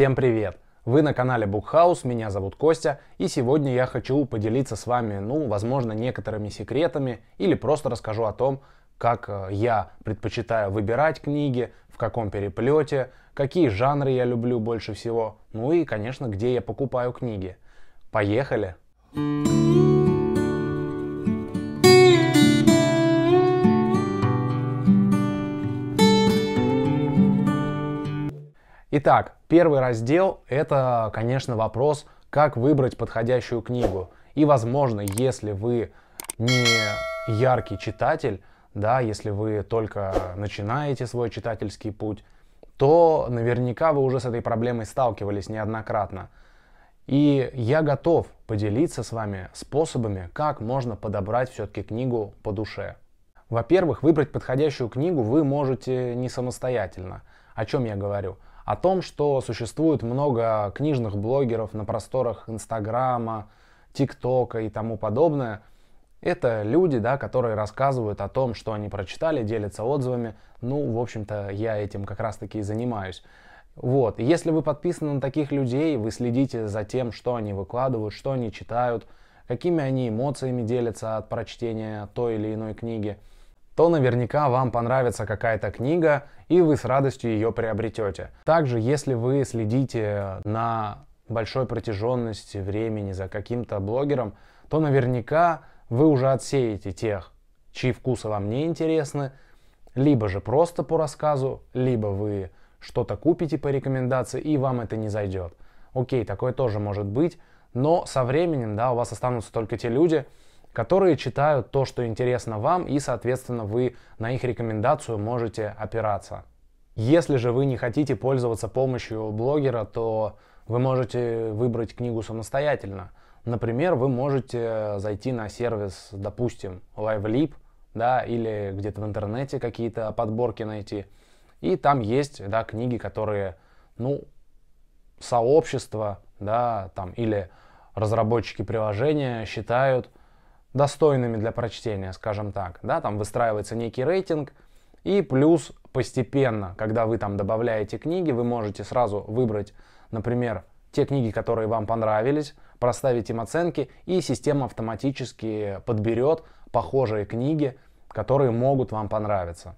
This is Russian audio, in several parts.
Всем привет! Вы на канале Букхаус, меня зовут Костя, и сегодня я хочу поделиться с вами, ну, возможно, некоторыми секретами, или просто расскажу о том, как э, я предпочитаю выбирать книги, в каком переплете, какие жанры я люблю больше всего, ну и, конечно, где я покупаю книги. Поехали! Поехали! Итак, первый раздел – это, конечно, вопрос, как выбрать подходящую книгу. И, возможно, если вы не яркий читатель, да, если вы только начинаете свой читательский путь, то наверняка вы уже с этой проблемой сталкивались неоднократно. И я готов поделиться с вами способами, как можно подобрать все-таки книгу по душе. Во-первых, выбрать подходящую книгу вы можете не самостоятельно. О чем я говорю? о том, что существует много книжных блогеров на просторах Инстаграма, ТикТока и тому подобное. Это люди, да, которые рассказывают о том, что они прочитали, делятся отзывами. Ну, в общем-то, я этим как раз-таки и занимаюсь. Вот, если вы подписаны на таких людей, вы следите за тем, что они выкладывают, что они читают, какими они эмоциями делятся от прочтения той или иной книги – то наверняка вам понравится какая-то книга, и вы с радостью ее приобретете. Также, если вы следите на большой протяженности времени за каким-то блогером, то наверняка вы уже отсеете тех, чьи вкусы вам не интересны, либо же просто по рассказу, либо вы что-то купите по рекомендации и вам это не зайдет. Окей, такое тоже может быть, но со временем, да, у вас останутся только те люди, которые читают то, что интересно вам, и, соответственно, вы на их рекомендацию можете опираться. Если же вы не хотите пользоваться помощью блогера, то вы можете выбрать книгу самостоятельно. Например, вы можете зайти на сервис, допустим, LiveLib, да, или где-то в интернете какие-то подборки найти. И там есть, да, книги, которые, ну, сообщество, да, там, или разработчики приложения считают, достойными для прочтения, скажем так. Да, там выстраивается некий рейтинг, и плюс постепенно, когда вы там добавляете книги, вы можете сразу выбрать, например, те книги, которые вам понравились, проставить им оценки, и система автоматически подберет похожие книги, которые могут вам понравиться.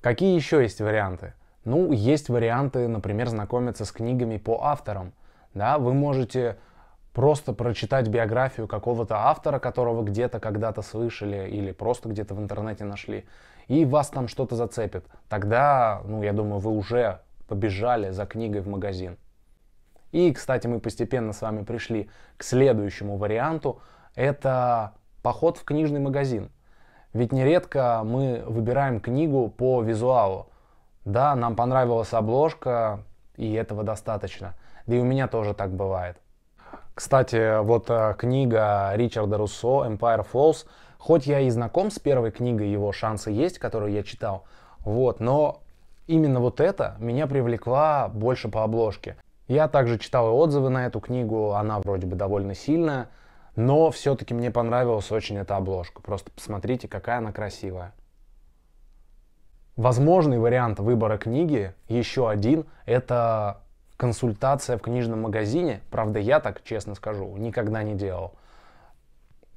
Какие еще есть варианты? Ну, есть варианты, например, знакомиться с книгами по авторам. Да, вы можете просто прочитать биографию какого-то автора, которого где-то когда-то слышали или просто где-то в интернете нашли, и вас там что-то зацепит. Тогда, ну, я думаю, вы уже побежали за книгой в магазин. И, кстати, мы постепенно с вами пришли к следующему варианту. Это поход в книжный магазин. Ведь нередко мы выбираем книгу по визуалу. Да, нам понравилась обложка, и этого достаточно. Да и у меня тоже так бывает. Кстати, вот э, книга Ричарда Руссо «Empire Falls», хоть я и знаком с первой книгой его «Шансы есть», которую я читал, вот, но именно вот это меня привлекла больше по обложке. Я также читал и отзывы на эту книгу, она вроде бы довольно сильная, но все-таки мне понравилась очень эта обложка. Просто посмотрите, какая она красивая. Возможный вариант выбора книги, еще один, это консультация в книжном магазине. Правда, я так, честно скажу, никогда не делал.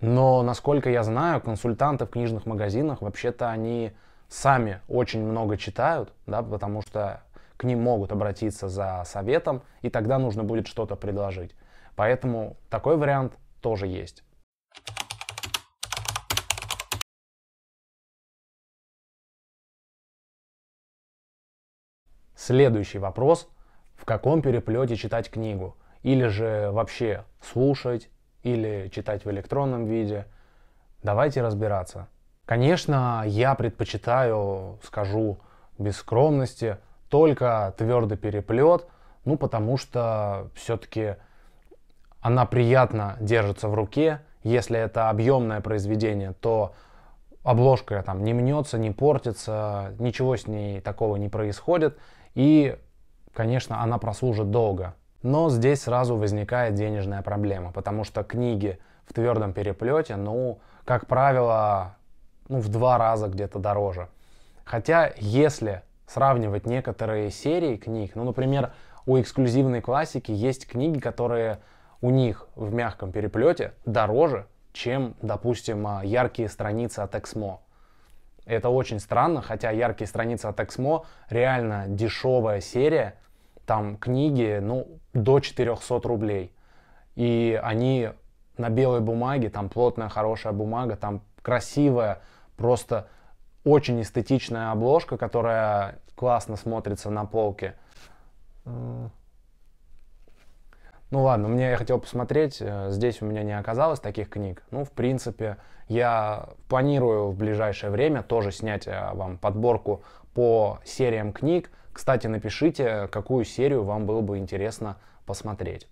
Но, насколько я знаю, консультанты в книжных магазинах, вообще-то они сами очень много читают, да, потому что к ним могут обратиться за советом, и тогда нужно будет что-то предложить. Поэтому такой вариант тоже есть. Следующий вопрос – в каком переплете читать книгу, или же вообще слушать, или читать в электронном виде. Давайте разбираться. Конечно, я предпочитаю, скажу без скромности, только твердый переплет, ну потому что все-таки она приятно держится в руке. Если это объемное произведение, то обложка там не мнется, не портится, ничего с ней такого не происходит. И конечно, она прослужит долго. Но здесь сразу возникает денежная проблема, потому что книги в твердом переплете, ну, как правило, ну, в два раза где-то дороже. Хотя, если сравнивать некоторые серии книг, ну, например, у эксклюзивной классики есть книги, которые у них в мягком переплете дороже, чем, допустим, а, яркие страницы от Эксмо. Это очень странно, хотя «Яркие страницы» от Эксмо реально дешевая серия. Там книги, ну, до 400 рублей. И они на белой бумаге, там плотная, хорошая бумага, там красивая, просто очень эстетичная обложка, которая классно смотрится на полке ну ладно, мне я хотел посмотреть, э, здесь у меня не оказалось таких книг. Ну, в принципе, я планирую в ближайшее время тоже снять э, вам подборку по сериям книг. Кстати, напишите, какую серию вам было бы интересно посмотреть.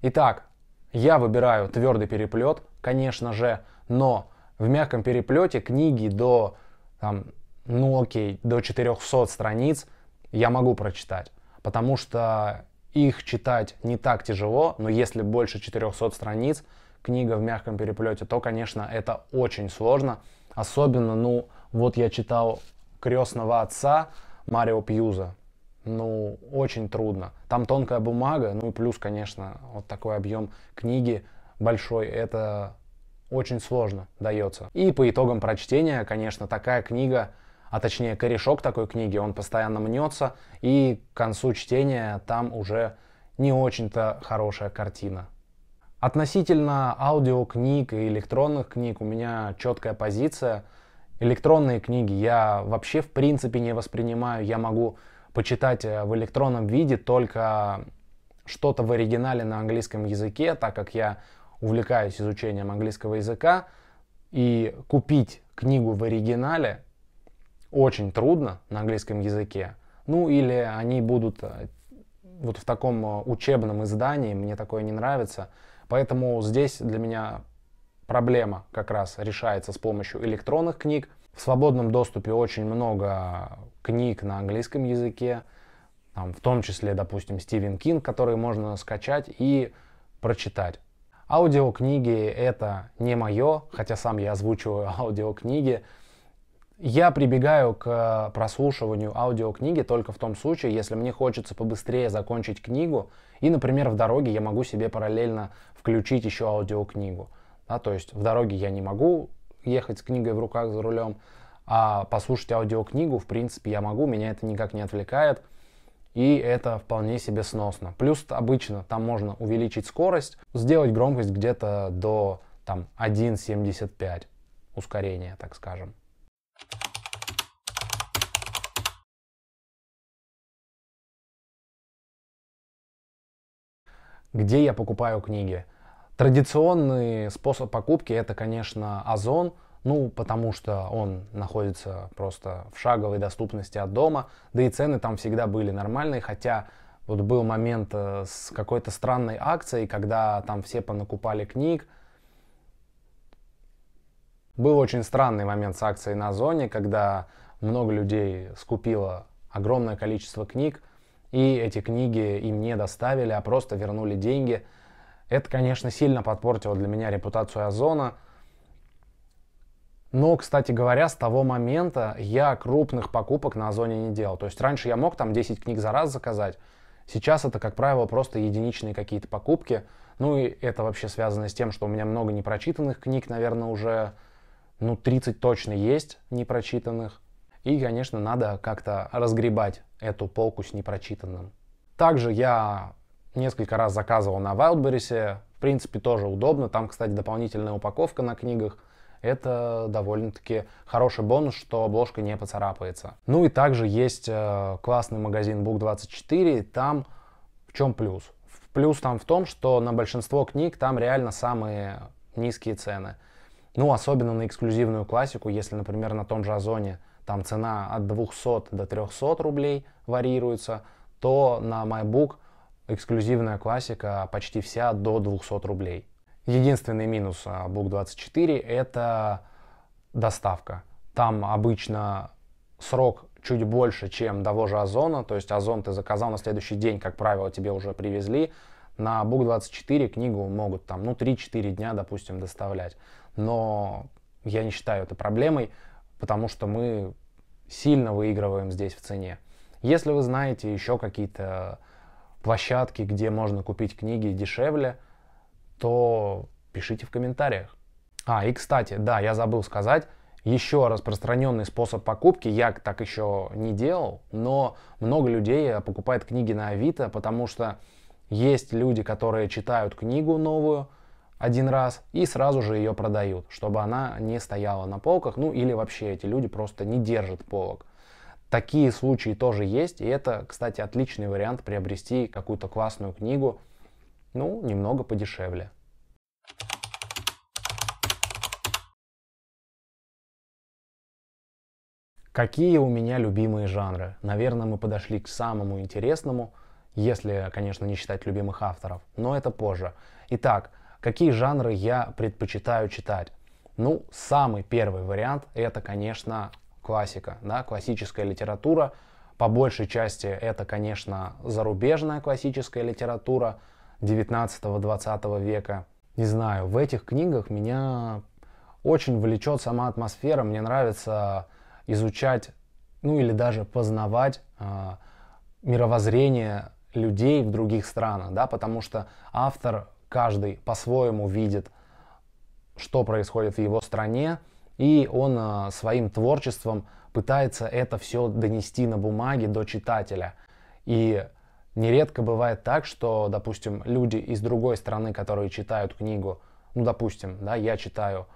Итак, я выбираю твердый переплет, конечно же, но в мягком переплете книги до, там, ну окей, до 400 страниц я могу прочитать, потому что их читать не так тяжело, но если больше 400 страниц, книга в мягком переплете, то, конечно, это очень сложно. Особенно, ну, вот я читал «Крестного отца» Марио Пьюза. Ну, очень трудно. Там тонкая бумага, ну и плюс, конечно, вот такой объем книги большой, это очень сложно дается. И по итогам прочтения, конечно, такая книга а точнее корешок такой книги, он постоянно мнется, и к концу чтения там уже не очень-то хорошая картина. Относительно аудиокниг и электронных книг у меня четкая позиция. Электронные книги я вообще в принципе не воспринимаю. Я могу почитать э, в электронном виде только что-то в оригинале на английском языке, так как я увлекаюсь изучением английского языка. И купить книгу в оригинале очень трудно на английском языке, ну или они будут э, вот в таком э, учебном издании, мне такое не нравится. Поэтому здесь для меня проблема как раз решается с помощью электронных книг. В свободном доступе очень много книг на английском языке, там, в том числе, допустим, Стивен Кинг, которые можно скачать и прочитать. Аудиокниги это не мое, хотя сам я озвучиваю аудиокниги, я прибегаю к э, прослушиванию аудиокниги только в том случае, если мне хочется побыстрее закончить книгу, и, например, в дороге я могу себе параллельно включить еще аудиокнигу. Да, то есть в дороге я не могу ехать с книгой в руках за рулем, а послушать аудиокнигу, в принципе, я могу, меня это никак не отвлекает, и это вполне себе сносно. Плюс обычно там можно увеличить скорость, сделать громкость где-то до там 1.75 ускорения, так скажем. где я покупаю книги. Традиционный способ покупки это, конечно, Озон, ну, потому что он находится просто в шаговой доступности от дома, да и цены там всегда были нормальные, хотя вот был момент э, с какой-то странной акцией, когда там все понакупали книг. Был очень странный момент с акцией на Озоне, когда много людей скупило огромное количество книг, и эти книги им не доставили, а просто вернули деньги. Это, конечно, сильно подпортило для меня репутацию Озона. Но, кстати говоря, с того момента я крупных покупок на Озоне не делал. То есть раньше я мог там 10 книг за раз заказать. Сейчас это, как правило, просто единичные какие-то покупки. Ну и это вообще связано с тем, что у меня много непрочитанных книг, наверное, уже ну 30 точно есть непрочитанных. И, конечно, надо как-то разгребать эту полку с непрочитанным. Также я несколько раз заказывал на Wildberries. В принципе, тоже удобно. Там, кстати, дополнительная упаковка на книгах. Это довольно-таки хороший бонус, что обложка не поцарапается. Ну и также есть э, классный магазин Book24. Там в чем плюс? Плюс там в том, что на большинство книг там реально самые низкие цены. Ну, особенно на эксклюзивную классику, если, например, на том же Озоне – там цена от 200 до 300 рублей варьируется, то на MyBook эксклюзивная классика почти вся до 200 рублей. Единственный минус а, Book 24 это доставка. Там обычно срок чуть больше, чем того же Озона, то есть Озон ты заказал на следующий день, как правило, тебе уже привезли. На Book 24 книгу могут там, ну, 3-4 дня, допустим, доставлять. Но я не считаю это проблемой потому что мы сильно выигрываем здесь в цене. Если вы знаете еще какие-то площадки, где можно купить книги дешевле, то пишите в комментариях. А, и кстати, да, я забыл сказать, еще распространенный способ покупки, я так еще не делал, но много людей покупает книги на Авито, потому что есть люди, которые читают книгу новую, один раз и сразу же ее продают, чтобы она не стояла на полках, ну или вообще эти люди просто не держат полок. Такие случаи тоже есть, и это, кстати, отличный вариант приобрести какую-то классную книгу, ну, немного подешевле. Какие у меня любимые жанры? Наверное, мы подошли к самому интересному, если, конечно, не считать любимых авторов, но это позже. Итак, Какие жанры я предпочитаю читать? Ну, самый первый вариант это, конечно, классика, да, классическая литература. По большей части это, конечно, зарубежная классическая литература 19-20 века. Не знаю, в этих книгах меня очень влечет сама атмосфера, мне нравится изучать, ну или даже познавать э, мировоззрение людей в других странах, да, потому что автор каждый по-своему видит, что происходит в его стране, и он э, своим творчеством пытается это все донести на бумаге до читателя. И нередко бывает так, что, допустим, люди из другой страны, которые читают книгу, ну, допустим, да, я читаю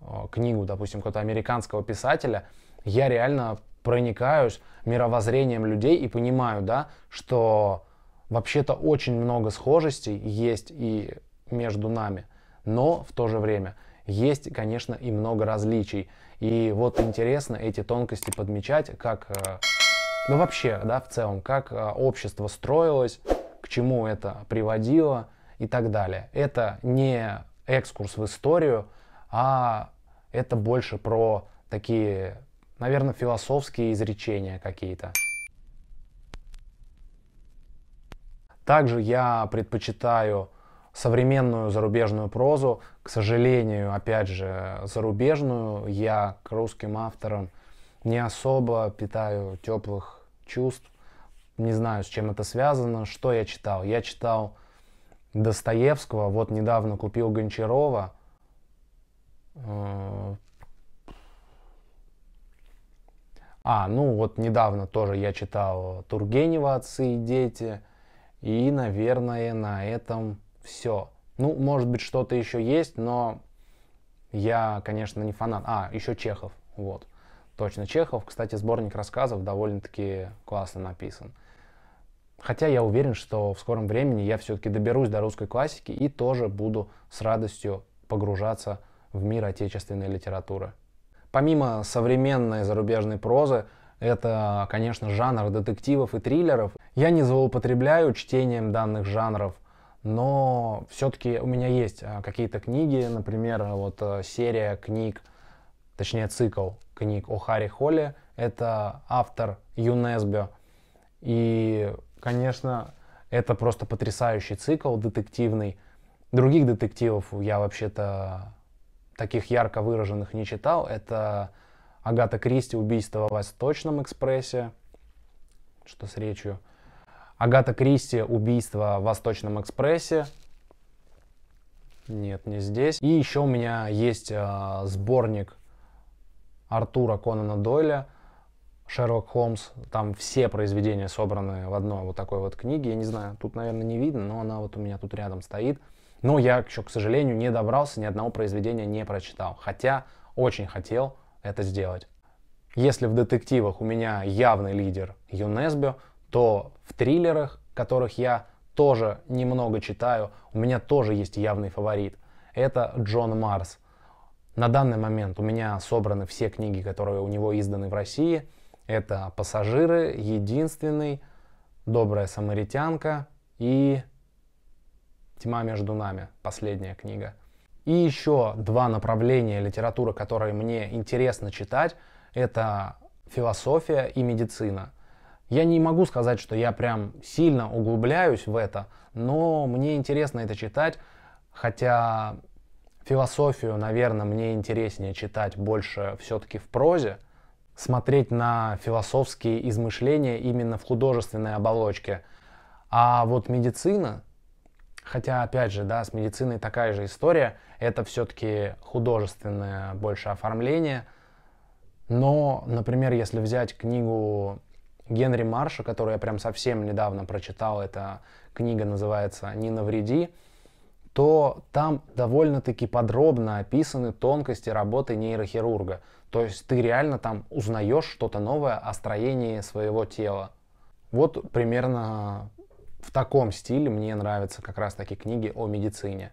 э, книгу, допустим, какого-то американского писателя, я реально проникаюсь мировоззрением людей и понимаю, да, что Вообще-то очень много схожестей есть и между нами, но в то же время есть, конечно, и много различий. И вот интересно эти тонкости подмечать, как, э, ну вообще, да, в целом, как э, общество строилось, к чему это приводило и так далее. Это не экскурс в историю, а это больше про такие, наверное, философские изречения какие-то. Также я предпочитаю современную зарубежную прозу. К сожалению, опять же, зарубежную я к русским авторам не особо питаю теплых чувств. Не знаю, с чем это связано. Что я читал? Я читал Достоевского, вот недавно купил Гончарова. А, ну вот недавно тоже я читал Тургенева «Отцы и дети», и, наверное, на этом все. Ну, может быть, что-то еще есть, но я, конечно, не фанат. А, еще Чехов, вот. Точно, Чехов, кстати, сборник рассказов довольно-таки классно написан. Хотя я уверен, что в скором времени я все-таки доберусь до русской классики и тоже буду с радостью погружаться в мир отечественной литературы. Помимо современной зарубежной прозы, это, конечно, жанр детективов и триллеров. Я не злоупотребляю чтением данных жанров, но все-таки у меня есть а, какие-то книги, например, а, вот а, серия книг, точнее цикл книг о Харри Холле. Это автор ЮНЕСБИО. И, конечно, это просто потрясающий цикл детективный. Других детективов я вообще-то таких ярко выраженных не читал. Это Агата Кристи «Убийство в Восточном экспрессе». Что с речью? Агата Кристи «Убийство в Восточном экспрессе». Нет, не здесь. И еще у меня есть э, сборник Артура Конана Дойля Шерлок Холмс, там все произведения собраны в одной вот такой вот книге. Я не знаю, тут, наверное, не видно, но она вот у меня тут рядом стоит. Но я еще, к сожалению, не добрался, ни одного произведения не прочитал. Хотя очень хотел, это сделать. Если в детективах у меня явный лидер Юнесбио, то в триллерах, которых я тоже немного читаю, у меня тоже есть явный фаворит. Это Джон Марс. На данный момент у меня собраны все книги, которые у него изданы в России. Это «Пассажиры», «Единственный», «Добрая самаритянка» и «Тьма между нами», последняя книга – и еще два направления литературы, которые мне интересно читать, это философия и медицина. Я не могу сказать, что я прям сильно углубляюсь в это, но мне интересно это читать, хотя философию, наверное, мне интереснее читать больше все-таки в прозе, смотреть на философские измышления именно в художественной оболочке. А вот медицина Хотя, опять же, да, с медициной такая же история. Это все-таки художественное больше оформление. Но, например, если взять книгу Генри Марша, которую я прям совсем недавно прочитал, эта книга называется «Не навреди», то там довольно-таки подробно описаны тонкости работы нейрохирурга. То есть ты реально там узнаешь что-то новое о строении своего тела. Вот примерно в таком стиле мне нравятся как раз таки книги о медицине.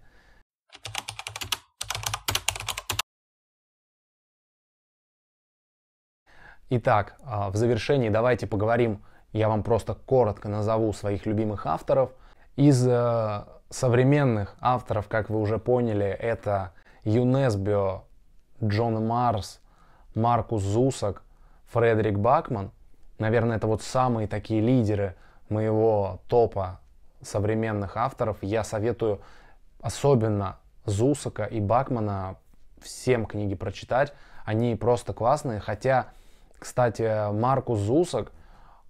Итак, а, в завершении давайте поговорим, я вам просто коротко назову своих любимых авторов. Из э, современных авторов, как вы уже поняли, это Юнесбио, Джон Марс, Маркус Зусак, Фредерик Бакман. Наверное, это вот самые такие лидеры – моего топа современных авторов, я советую особенно Зусака и Бакмана всем книги прочитать. Они просто классные. Хотя, кстати, Маркус Зусак,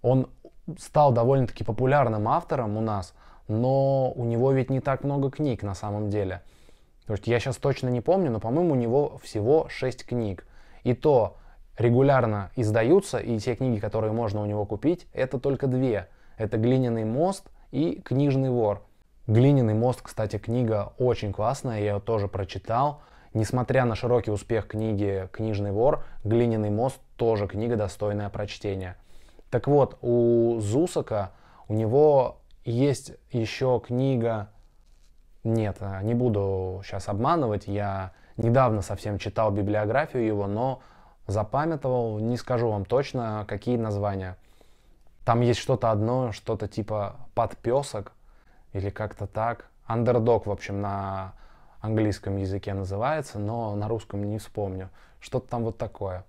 он стал довольно-таки популярным автором у нас, но у него ведь не так много книг на самом деле. То есть я сейчас точно не помню, но, по-моему, у него всего 6 книг. И то регулярно издаются, и те книги, которые можно у него купить, это только две. Это «Глиняный мост» и «Книжный вор». «Глиняный мост», кстати, книга очень классная, я ее тоже прочитал. Несмотря на широкий успех книги «Книжный вор», «Глиняный мост» тоже книга, достойная прочтения. Так вот, у Зусака, у него есть еще книга... Нет, а, не буду сейчас обманывать, я недавно совсем читал библиографию его, но запамятовал, не скажу вам точно, какие названия. Там есть что-то одно, что-то типа подпесок или как-то так. Андердог, в общем, на английском языке называется, но на русском не вспомню. Что-то там вот такое.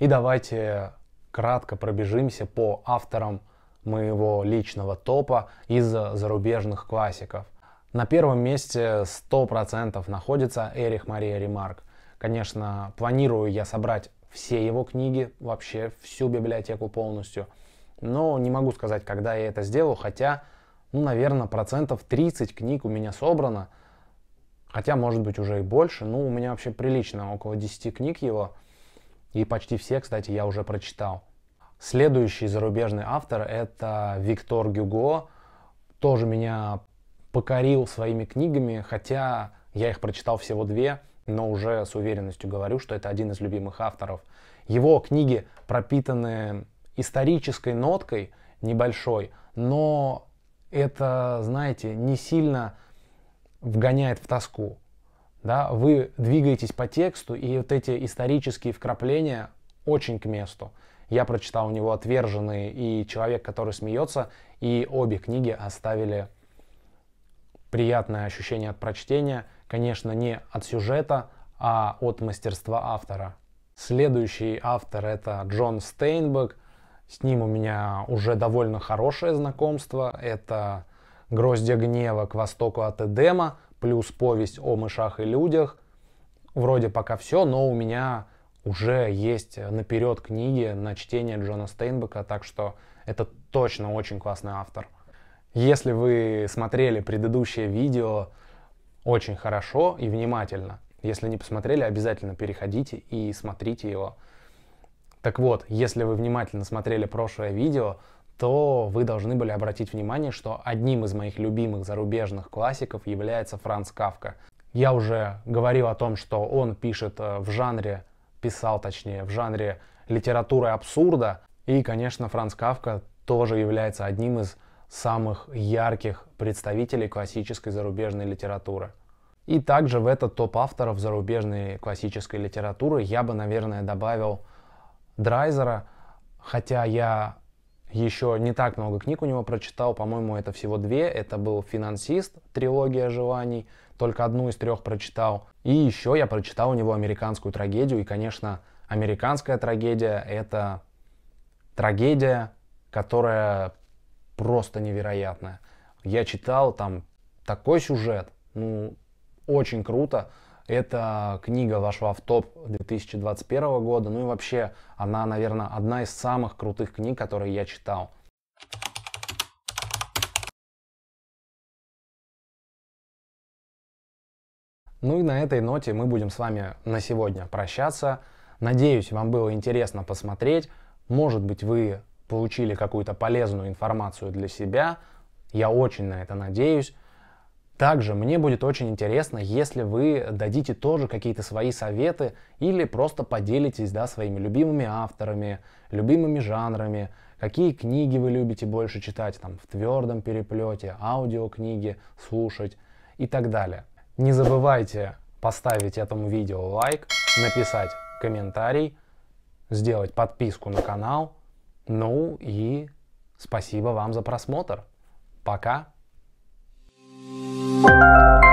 И давайте кратко пробежимся по авторам моего личного топа из зарубежных классиков. На первом месте 100% находится Эрих Мария Ремарк. Конечно, планирую я собрать все его книги, вообще всю библиотеку полностью – но не могу сказать, когда я это сделал, хотя, ну, наверное, процентов 30 книг у меня собрано. Хотя, может быть, уже и больше. Ну, у меня вообще прилично, около 10 книг его. И почти все, кстати, я уже прочитал. Следующий зарубежный автор — это Виктор Гюго. Тоже меня покорил своими книгами, хотя я их прочитал всего две, но уже с уверенностью говорю, что это один из любимых авторов. Его книги пропитаны исторической ноткой небольшой, но это, знаете, не сильно вгоняет в тоску. Да? Вы двигаетесь по тексту, и вот эти исторические вкрапления очень к месту. Я прочитал у него «Отверженные» и «Человек, который смеется», и обе книги оставили приятное ощущение от прочтения, конечно, не от сюжета, а от мастерства автора. Следующий автор это Джон Стейнбек – с ним у меня уже довольно хорошее знакомство. Это «Гроздья гнева к востоку от Эдема», плюс повесть о мышах и людях. Вроде пока все, но у меня уже есть наперед книги на чтение Джона Стейнбека, так что это точно очень классный автор. Если вы смотрели предыдущее видео очень хорошо и внимательно, если не посмотрели, обязательно переходите и смотрите его. Так вот, если вы внимательно смотрели прошлое видео, то вы должны были обратить внимание, что одним из моих любимых зарубежных классиков является Франц Кавка. Я уже говорил о том, что он пишет э, в жанре, писал точнее, в жанре литературы абсурда. И, конечно, Франц Кавка тоже является одним из самых ярких представителей классической зарубежной литературы. И также в этот топ авторов зарубежной классической литературы я бы, наверное, добавил Драйзера, хотя я еще не так много книг у него прочитал, по-моему, это всего две. Это был «Финансист», трилогия желаний, только одну из трех прочитал. И еще я прочитал у него «Американскую трагедию», и, конечно, «Американская трагедия» — это трагедия, которая просто невероятная. Я читал там такой сюжет, ну, очень круто. Эта книга вошла в топ 2021 года. Ну и вообще, она, наверное, одна из самых крутых книг, которые я читал. Ну и на этой ноте мы будем с вами на сегодня прощаться. Надеюсь, вам было интересно посмотреть. Может быть, вы получили какую-то полезную информацию для себя. Я очень на это надеюсь. Также мне будет очень интересно, если вы дадите тоже какие-то свои советы или просто поделитесь да, своими любимыми авторами, любимыми жанрами, какие книги вы любите больше читать, там, в твердом переплете, аудиокниги слушать и так далее. Не забывайте поставить этому видео лайк, написать комментарий, сделать подписку на канал. Ну и спасибо вам за просмотр. Пока! Música